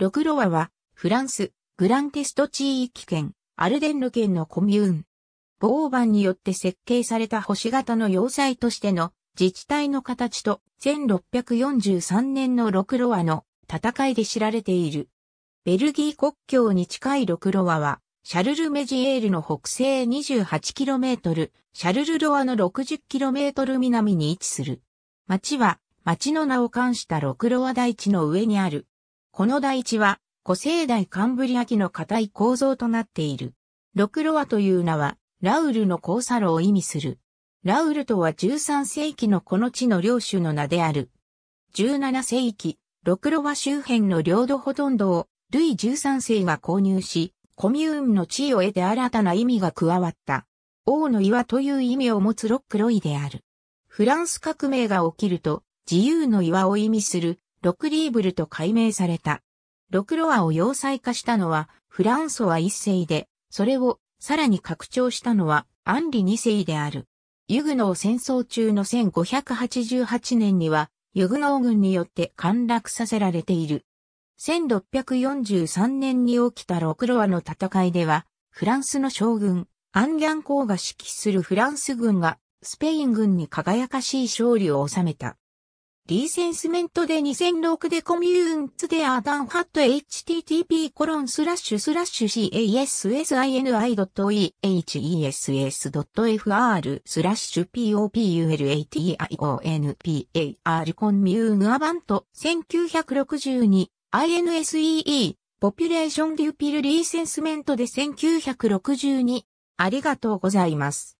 ロクロワは、フランス、グランテスト地域圏、アルデンヌ県のコミューン。ボーバンによって設計された星型の要塞としての自治体の形と1643年のロクロワの戦いで知られている。ベルギー国境に近いロクロワは、シャルルメジエールの北西 28km、シャルルロアの 60km 南に位置する。町は、町の名を冠したロクロワ大地の上にある、この台地は古生代カンブリア紀の硬い構造となっている。ロクロアという名は、ラウルの交差路を意味する。ラウルとは13世紀のこの地の領主の名である。17世紀、ロクロワ周辺の領土ほとんどを、ルイ13世が購入し、コミューンの地位を得て新たな意味が加わった。王の岩という意味を持つロックロイである。フランス革命が起きると、自由の岩を意味するロクリーブルと改名された。ロクロアを要塞化したのはフランソワ一世で、それをさらに拡張したのはアンリ二世である。ユグノー戦争中の1588年にはユグノー軍によって陥落させられている。1643年に起きたロクロアの戦いでは、フランスの将軍、アン・ギャン公が指揮するフランス軍が、スペイン軍に輝かしい勝利を収めた。リーセンスメントで2006でコミューンツでアダンハット http コロンスラッシュスラッシュ casini.ehess.fr スラッシュ population par コンミューンアバント1962 INSEE ポピュレーションデューピルリーセンスメントで1962ありがとうございます。